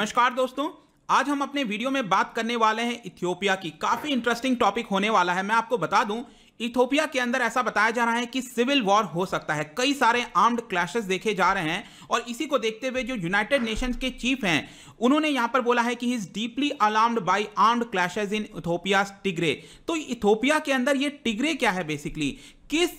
नमस्कार दोस्तों आज हम अपने वीडियो में बात करने वाले हैं इथियोपिया की काफ़ी इंटरेस्टिंग टॉपिक होने वाला है मैं आपको बता दूं इथियोपिया के अंदर ऐसा बताया जा रहा है कि सिविल वॉर हो सकता है कई सारे आर्म्ड क्लैशेस देखे जा रहे हैं और इसी को देखते हुए जो यूनाइटेड नेशंस के चीफ हैं उन्होंने यहां पर बोला है कि is deeply alarmed by armed clashes in Ethiopia Tigray तो इथोपिया के अंदर ये टिग्रे क्या है बेसिकली किस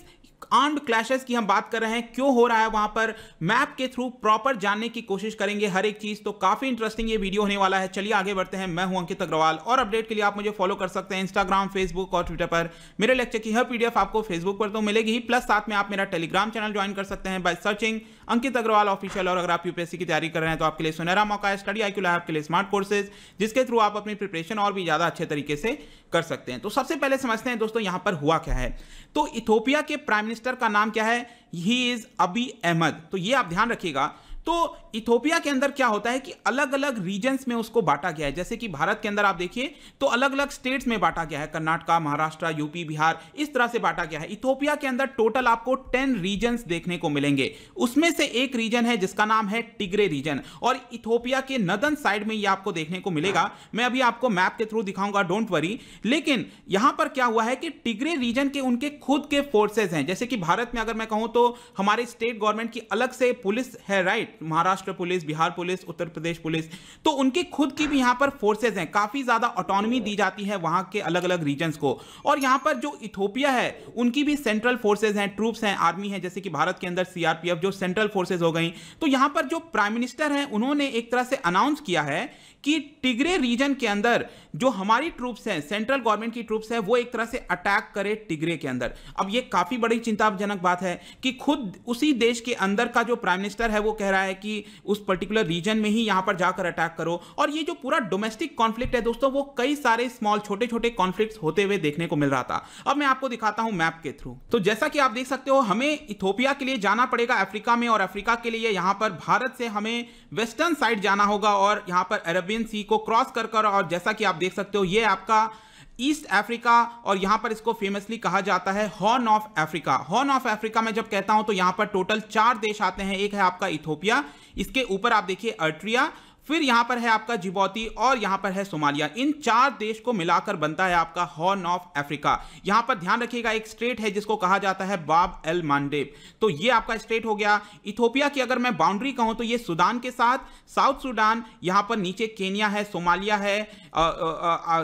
आर्म्ड क्लैशेस की हम बात कर रहे हैं क्यों हो रहा है वहां पर मैप के थ्रू प्रॉपर जानने की कोशिश करेंगे हर एक चीज तो काफी इंटरेस्टिंग ये वीडियो होने वाला है चलिए आगे बढ़ते हैं मैं हूं अंकित अग्रवाल और अपडेट के लिए आप मुझे फॉलो कर सकते हैं इंस्टाग्राम फेसबुक और ट्विटर पर मेरे लेक्चर की हर पीडीएफ आपको फेसबुक पर तो मिलेगी ही प्लस साथ में आप मेरा टेलीग्राम चैनल ज्वाइन कर सकते हैं by searching Ankit Agrawal official और अगर आप यूपीएससी की तैयारी कर रहे हैं तो आपके लिए सुनहरा मौका है स्टडी आई आपके लिए स्मार्ट कोर्सेज जिसके थ्रू आप अपनी प्रिपरेशन और भी ज्यादा अच्छे तरीके से कर सकते हैं तो सबसे पहले समझते हैं दोस्तों यहां पर हुआ क्या है तो इथोपिया के प्राइम मिनिस्टर का नाम क्या है ही इज अबी अहमद तो ये आप ध्यान रखिएगा तो इथोपिया के अंदर क्या होता है कि अलग अलग रीजन्स में उसको बांटा गया है जैसे कि भारत के अंदर आप देखिए तो अलग अलग स्टेट्स में बांटा गया है कर्नाटका महाराष्ट्र यूपी बिहार इस तरह से बांटा गया है इथोपिया के अंदर टोटल आपको टेन रीजन देखने को मिलेंगे उसमें से एक रीजन है जिसका नाम है टिग्रे रीजन और इथोपिया के नदन साइड में ये आपको देखने को मिलेगा मैं अभी आपको मैप के थ्रू दिखाऊंगा डोंट वरी लेकिन यहां पर क्या हुआ है कि टिग्रे रीजन के उनके खुद के फोर्सेज हैं जैसे कि भारत में अगर मैं कहूं तो हमारे स्टेट गवर्नमेंट की अलग से पुलिस है right Maharashtra police Bihar police Uttar Pradesh police तो उनके खुद की भी यहाँ पर फोर्सेज हैं काफ़ी ज़्यादा ऑटोनमी दी जाती है वहाँ के अलग अलग रीजन्स को और यहाँ पर जो इथोपिया है उनकी भी सेंट्रल फोर्सेज हैं ट्रूप्स हैं आर्मी है जैसे कि भारत के अंदर सीआरपीएफ जो सेंट्रल फोर्सेज हो गई तो यहाँ पर जो प्राइम मिनिस्टर हैं उन्होंने एक तरह से अनाउंस किया है कि टिगरे रीजन के अंदर जो हमारी ट्रूप्स हैं सेंट्रल गवर्नमेंट की ट्रूप्स हैं वो एक तरह से अटैक करे टिगरे के अंदर अब ये काफ़ी बड़ी चिंताजनक बात है कि खुद उसी देश के अंदर का जो प्राइम मिनिस्टर है वो कह रहा है कि उस पर्टिकुलर रीजन में ही यहाँ पर जाकर अटैक करो और ये जो पूरा डोमेस्टिक कॉन्फ्लिक्ट है दोस्तों वो कई सारे स्मॉल छोटे छोटे कॉन्फ्लिक्ट होते हुए देखने को मिल रहा था अब मैं आपको दिखाता हूँ मैप के थ्रू तो जैसा कि आप देख सकते हो हमें इथोपिया के लिए जाना पड़ेगा अफ्रीका में और अफ्रीका के लिए यहाँ पर भारत से हमें वेस्टर्न साइड जाना होगा और यहाँ पर अरबी अरेबियन सी को क्रॉस कर कर और जैसा कि आप देख सकते हो ये आपका ईस्ट अफ्रीका और यहाँ पर इसको फेमसली कहा जाता है Horn of Africa Horn of Africa में जब कहता हूँ तो यहाँ पर टोटल चार देश आते हैं एक है आपका इथोपिया इसके ऊपर आप देखिए अर्ट्रिया फिर यहां पर है आपका जिबौती और यहां पर है सोमालिया इन चार देश को मिलाकर बनता है आपका हॉर्न ऑफ अफ्रीका यहां पर ध्यान रखिएगा एक स्टेट है जिसको कहा जाता है बाब एल मांडेब तो ये आपका स्टेट हो गया इथोपिया की अगर मैं बाउंड्री कहूं तो ये सुडान के साथ साउथ सुडान यहां पर नीचे केनिया है सोमालिया है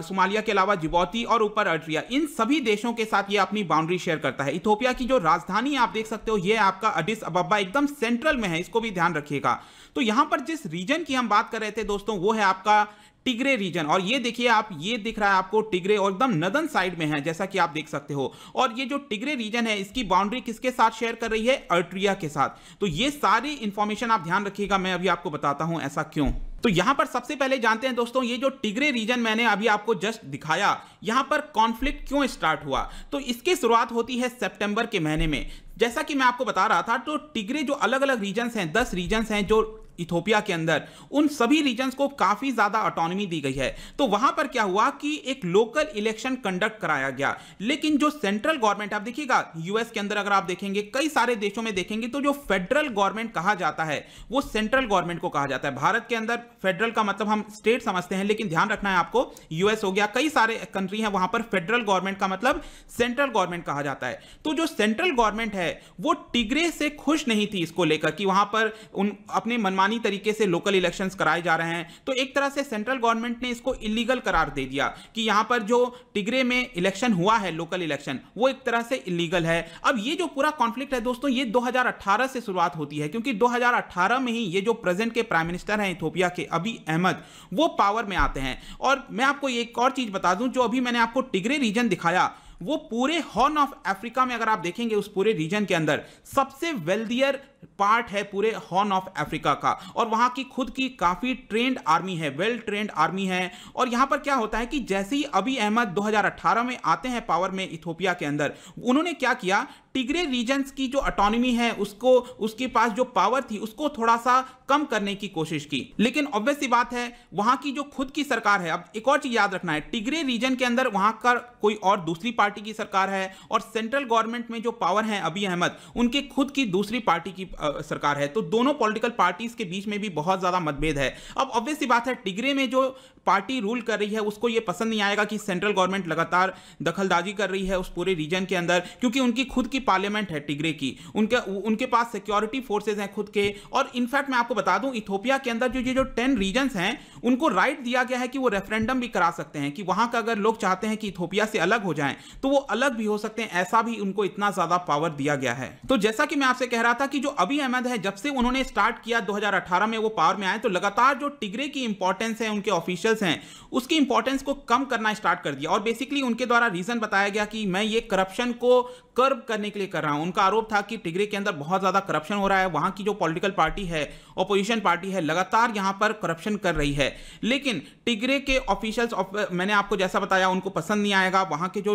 सोमालिया के अलावा जिबौती और ऊपर अट्रिया इन सभी देशों के साथ ये अपनी बाउंड्री शेयर करता है इथोपिया की जो राजधानी आप देख सकते हो ये आपका अडिस अबब्बा एकदम सेंट्रल में है इसको भी ध्यान रखिएगा तो यहां पर जिस रीजन की हम बात बात कर रहे थे दोस्तों वो है आपका टिग्रे रीजन और ये देखिए आप ये दिख रहा है आपको टिग्रे और एकदम नदन साइड में है जैसा कि आप देख सकते हो और ये जो टिग्रे रीजन है इसकी बाउंड्री किसके साथ शेयर कर रही है अर्ट्रिया के साथ तो ये सारी इंफॉर्मेशन आप ध्यान रखिएगा मैं अभी आपको बताता हूं ऐसा क्यों तो यहां पर सबसे पहले जानते हैं दोस्तों ये जो टिगरे रीजन मैंने अभी आपको जस्ट दिखाया यहां पर कॉन्फ्लिक्ट क्यों स्टार्ट हुआ तो इसकी शुरुआत होती है सितंबर के महीने में जैसा कि मैं आपको बता रहा था तो टिगरे जो अलग अलग रीजन्स हैं दस रीजन्स हैं जो इथोपिया के अंदर उन सभी रीजन्स को काफ़ी ज़्यादा ऑटोनोमी दी गई है तो वहां पर क्या हुआ कि एक लोकल इलेक्शन कंडक्ट कराया गया लेकिन जो सेंट्रल गवर्नमेंट आप देखिएगा यूएस के अंदर अगर आप देखेंगे कई सारे देशों में देखेंगे तो जो फेडरल गवर्नमेंट कहा जाता है वो सेंट्रल गवर्नमेंट को कहा जाता है भारत के अंदर फेडरल का मतलब हम स्टेट समझते हैं लेकिन ध्यान रखना है आपको यूएस हो गया कई सारे कंट्री हैं वहां पर फेडरल गवर्नमेंट का मतलब सेंट्रल गवर्नमेंट कहा जाता है तो जो सेंट्रल गवर्नमेंट है वो टिगरे से खुश नहीं थी इसको लेकर कि वहां पर उन अपने मनमान मनमानी तरीके से लोकल इलेक्शंस कराए जा रहे हैं तो एक तरह से सेंट्रल गवर्नमेंट ने इसको इलीगल करार दे दिया कि यहाँ पर जो टिगरे में इलेक्शन हुआ है लोकल इलेक्शन वो एक तरह से इलीगल है अब ये जो पूरा कॉन्फ्लिक्ट है दोस्तों ये 2018 से शुरुआत होती है क्योंकि 2018 में ही ये जो प्रेजेंट के प्राइम मिनिस्टर हैं इथोपिया के अभी अहमद वो पावर में आते हैं और मैं आपको एक और चीज बता दूं जो अभी मैंने आपको टिगरे रीजन दिखाया वो पूरे हॉर्न ऑफ अफ्रीका में अगर आप देखेंगे उस पूरे रीजन के अंदर सबसे वेल्दियर पार्ट है पूरे हॉर्न ऑफ अफ्रीका का और वहां की खुद की काफी ट्रेंड आर्मी है वेल ट्रेंड आर्मी है और यहां पर क्या होता है कि जैसे ही अभी अहमद 2018 में आते हैं पावर में इथोपिया के अंदर उन्होंने क्या किया टिग्रे रीजन्स की जो अटोनमी है उसको उसके पास जो पावर थी उसको थोड़ा सा कम करने की कोशिश की लेकिन ऑब्वियस बात है वहां की जो खुद की सरकार है अब एक और चीज याद रखना है टिग्रे रीजन के अंदर वहां का कोई और दूसरी पार्टी पार्टी की सरकार है और सेंट्रल गवर्नमेंट में जो पावर है अभी अहमद उनके खुद की दूसरी पार्टी की सरकार है तो दोनों पॉलिटिकल पार्टीज के बीच में भी बहुत ज्यादा मतभेद है अब ऑब्वियस बात है टिगरे में जो पार्टी रूल कर रही है उसको ये पसंद नहीं आएगा कि सेंट्रल गवर्नमेंट लगातार दखलदाजी कर रही है उस पूरे रीजन के अंदर क्योंकि उनकी खुद की पार्लियामेंट है टिगरे की उनके उनके पास सिक्योरिटी फोर्सेज हैं खुद के और इनफैक्ट मैं आपको बता दूं इथोपिया के अंदर जो ये जो टेन रीजन्स हैं उनको राइट दिया गया है कि वो रेफरेंडम भी करा सकते हैं कि वहां का अगर लोग चाहते हैं कि इथोपिया से अलग हो जाए तो वो अलग भी हो सकते हैं ऐसा भी उनको इतना ज्यादा पावर दिया गया है तो जैसा कि मैं आपसे कह रहा था कि जो अभी अहमद है जब से उन्होंने स्टार्ट किया 2018 में वो पावर में आए तो लगातार जो टिगरे की इंपॉर्टेंस है उनके ऑफिशियल्स हैं उसकी इंपॉर्टेंस को कम करना स्टार्ट कर दिया और बेसिकली उनके द्वारा रीजन बताया गया कि मैं ये करप्शन को कर्ब करने के लिए कर रहा हूं उनका आरोप था कि टिगरे के अंदर बहुत ज़्यादा करप्शन हो रहा है वहां की जो पॉलिटिकल पार्टी है ओपोजिशन पार्टी है लगातार यहां पर करप्शन कर रही है लेकिन टिगरे के ऑफिशियल्स उप, मैंने आपको जैसा बताया उनको पसंद नहीं आएगा वहां के जो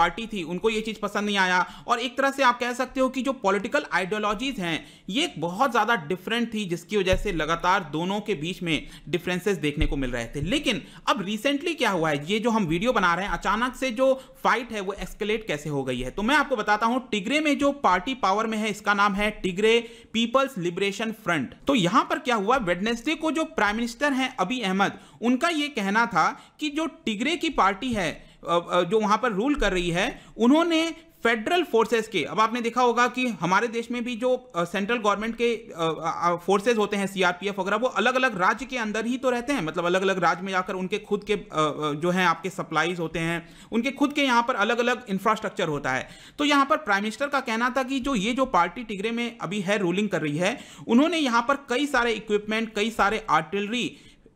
पार्टी थी उनको ये चीज़ पसंद नहीं आया और एक तरह से आप कह सकते हो कि जो पॉलिटिकल आइडियोलॉजीज़ हैं ये बहुत ज़्यादा डिफरेंट थी जिसकी वजह से लगातार दोनों के बीच में डिफरेंसेस देखने को मिल रहे थे लेकिन अब रिसेंटली क्या हुआ है ये जो हम वीडियो बना रहे हैं अचानक से जो फाइट है वो एक्सकेलेट कैसे हो गई है तो मैं आपको आपको बताता हूं टिग्रे में जो पार्टी पावर में है इसका नाम है टिग्रे पीपल्स लिबरेशन फ्रंट तो यहां पर क्या हुआ वेडनेसडे को जो प्राइम मिनिस्टर हैं अभी अहमद उनका यह कहना था कि जो टिग्रे की पार्टी है जो वहां पर रूल कर रही है उन्होंने फेडरल फोर्सेस के अब आपने देखा होगा कि हमारे देश में भी जो सेंट्रल गवर्नमेंट के फोर्सेस होते हैं सीआरपीएफ वगैरह वो अलग अलग राज्य के अंदर ही तो रहते हैं मतलब अलग अलग राज्य में जाकर उनके खुद के जो हैं आपके सप्लाईज होते हैं उनके खुद के यहाँ पर अलग अलग इंफ्रास्ट्रक्चर होता है तो यहाँ पर प्राइम मिनिस्टर का कहना था कि जो ये जो पार्टी टिगरे में अभी है रूलिंग कर रही है उन्होंने यहाँ पर कई सारे इक्विपमेंट कई सारे आर्टिलरी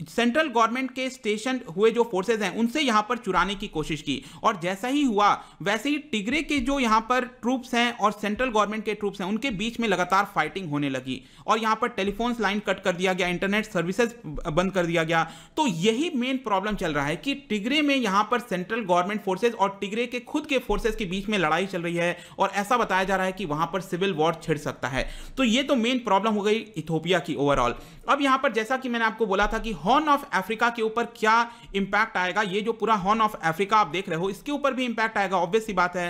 सेंट्रल गवर्नमेंट के स्टेशन हुए जो फोर्सेज हैं उनसे यहां पर चुराने की कोशिश की और जैसा ही हुआ वैसे ही टिगरे के जो यहां पर ट्रूप्स हैं और सेंट्रल गवर्नमेंट के ट्रूप्स हैं उनके बीच में लगातार फाइटिंग होने लगी और यहां पर टेलीफोन्स लाइन कट कर दिया गया इंटरनेट सर्विसेज बंद कर दिया गया तो यही मेन प्रॉब्लम चल रहा है कि टिगरे में यहां पर सेंट्रल गवर्नमेंट फोर्सेज और टिगरे के खुद के फोर्सेज के बीच में लड़ाई चल रही है और ऐसा बताया जा रहा है कि वहां पर सिविल वॉर छिड़ सकता है तो ये तो मेन प्रॉब्लम हो गई इथोपिया की ओवरऑल अब यहां पर जैसा कि मैंने आपको बोला था कि हॉर्न ऑफ अफ्रीका के ऊपर क्या इंपैक्ट आएगा ये जो पूरा हॉर्न ऑफ अफ्रीका आप देख रहे हो इसके ऊपर भी इंपैक्ट आएगा ऑब्वियस सी बात है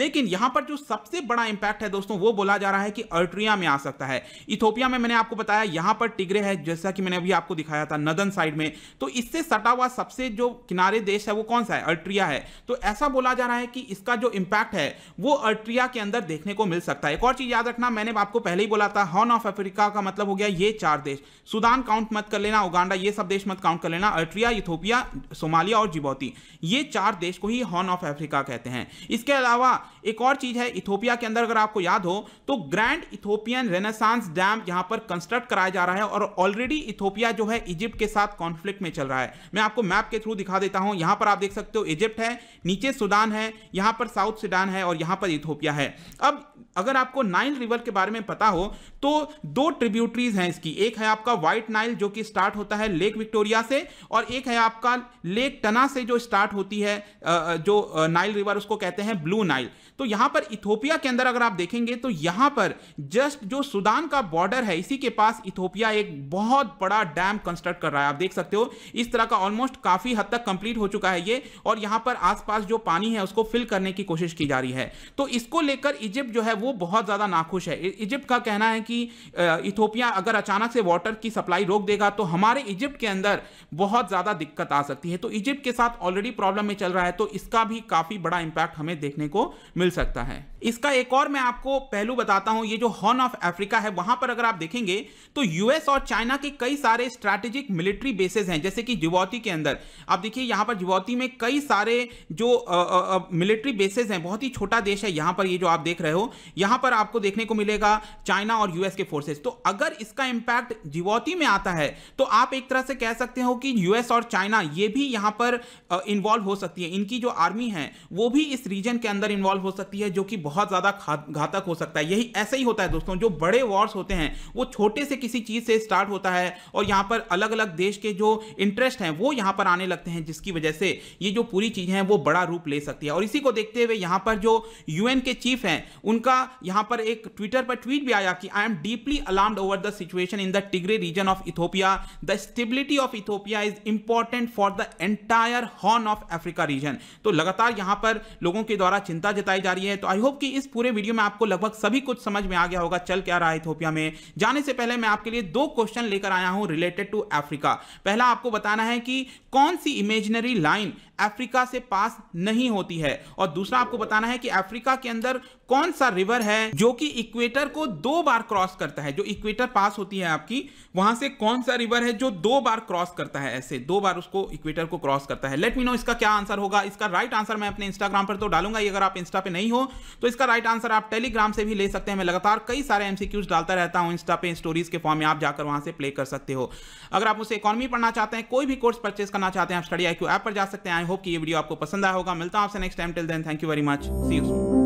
लेकिन यहां पर जो सबसे बड़ा इंपैक्ट है दोस्तों वो बोला जा रहा है कि अर्ट्रिया में आ सकता है इथोपिया में मैंने आपको बताया यहां पर टिगरे है जैसा कि मैंने अभी आपको दिखाया था नदन साइड में तो इससे सटा हुआ सबसे जो किनारे देश है वो कौन सा है अर्ट्रिया है तो ऐसा बोला जा रहा है कि इसका जो इंपैक्ट है वो अर्ट्रिया के अंदर देखने को मिल सकता है एक और चीज याद रखना मैंने आपको पहले ही बोला था हॉर्न ऑफ अफ्रीका का मतलब हो गया ये चार देश सुदान काउंट मत कर लेना उगांडा ये सब सब देश मत काउंट कर लेना अल्ट्रिया इथोपिया सोमालिया और जिबौती ये चार देश को ही हॉर्न ऑफ अफ्रीका कहते हैं इसके अलावा एक और चीज़ है इथोपिया के अंदर अगर आपको याद हो तो ग्रैंड इथोपियन रेनेसांस डैम यहां पर कंस्ट्रक्ट कराया जा रहा है और ऑलरेडी इथोपिया जो है इजिप्ट के साथ कॉन्फ्लिक्ट में चल रहा है मैं आपको मैप के थ्रू दिखा देता हूं यहां पर आप देख सकते हो इजिप्ट है नीचे सुडान है यहां पर साउथ सुडान है और यहां पर इथोपिया है अब अगर आपको नाइल रिवर के बारे में पता हो तो दो ट्रिब्यूटरीज हैं इसकी एक है आपका व्हाइट नाइल जो कि स्टार्ट होता है लेक लेक विक्टोरिया से और एक है आपका लेक टना से जो स्टार्ट होती है जो नाइल रिवर उसको कहते हैं ब्लू नाइल तो यहां पर इथोपिया के अंदर अगर आप देखेंगे तो यहां पर जस्ट जो सुदान का बॉर्डर है इसी के पास इथोपिया एक बहुत बड़ा डैम कंस्ट्रक्ट कर रहा है आप देख सकते हो इस तरह का ऑलमोस्ट काफी हद तक कंप्लीट हो चुका है ये और यहां पर आसपास जो पानी है उसको फिल करने की कोशिश की जा रही है तो इसको लेकर इजिप्ट जो है वो बहुत ज्यादा नाखुश है इजिप्ट का कहना है कि इथोपिया अगर अचानक से वाटर की सप्लाई रोक देगा तो हमारे इजिप्ट के अंदर बहुत ज्यादा दिक्कत आ सकती है तो इजिप्ट के साथ ऑलरेडी प्रॉब्लम में चल रहा है तो इसका भी काफी बड़ा इंपैक्ट हमें देखने को मिल सकता है इसका एक और मैं आपको पहलू बताता हूं ये जो हॉर्न ऑफ अफ्रीका है वहां पर अगर आप देखेंगे तो यूएस और चाइना के कई सारे स्ट्रेटेजिक मिलिट्री बेसेस हैं जैसे कि जिबौती के अंदर आप देखिए यहां पर जिबौती में कई सारे जो मिलिट्री बेसेस हैं बहुत ही छोटा देश है यहां पर ये जो आप देख रहे हो यहां पर आपको देखने को मिलेगा चाइना और यूएस के फोर्सेज तो अगर इसका इंपैक्ट जिबौती में आता है तो आप एक तरह से कह सकते हो कि यूएस और चाइना ये भी यहां पर इन्वॉल्व हो सकती है इनकी जो आर्मी है वो भी इस रीजन के अंदर इन्वॉल्व हो सकती सकती है जो कि बहुत ज़्यादा घातक हो सकता है यही ऐसा ही होता है दोस्तों जो बड़े वॉर्स होते हैं वो छोटे से किसी चीज़ से स्टार्ट होता है और यहाँ पर अलग अलग देश के जो इंटरेस्ट हैं वो यहाँ पर आने लगते हैं जिसकी वजह से ये जो पूरी चीज़ है वो बड़ा रूप ले सकती है और इसी को देखते हुए यहाँ पर जो यूएन के चीफ हैं उनका यहाँ पर एक ट्विटर पर ट्वीट भी आया कि I am deeply alarmed over the situation in the Tigray region of Ethiopia the stability of Ethiopia is important for the entire Horn of Africa region तो लगातार यहाँ पर लोगों के द्वारा चिंता जताई जा रही है तो आई होप कि इस पूरे वीडियो में आपको लगभग सभी कुछ समझ में आ गया होगा चल क्या रहा है इथोपिया में जाने से पहले मैं आपके लिए दो क्वेश्चन लेकर आया हूं रिलेटेड टू अफ्रीका पहला आपको बताना है कि कौन सी इमेजिनरी लाइन अफ्रीका से पास नहीं होती है और दूसरा आपको बताना है कि अफ्रीका के अंदर कौन सा रिवर है जो कि इक्वेटर को दो बार क्रॉस करता है जो इक्वेटर पास होती है आपकी वहां से कौन सा रिवर है जो दो बार क्रॉस करता है ऐसे दो बार उसको इक्वेटर को क्रॉस करता है लेट मी नो इसका क्या आंसर होगा इसका राइट आंसर मैं अपने इंस्टाग्राम पर तो डालूंगा अगर आप इंस्टा पे नहीं हो तो इसका राइट आंसर आप टेलीग्राम से भी ले सकते हैं मैं लगातार कई सारे एमसीक्यूज डालता रहता हूं इंस्टा पे स्टोरीज के फॉर्म में आप जाकर वहां से प्ले कर सकते हो अगर आप उसे इकोनॉमी पढ़ना चाहते हैं कोई भी कोर्स परचेस करना चाहते हैं आप स्टडी आई ऐप पर जा सकते हैं आई होप कि ये वीडियो आपको पसंद आया होगा मिलता हूँ आपसे next time till then thank you very much see you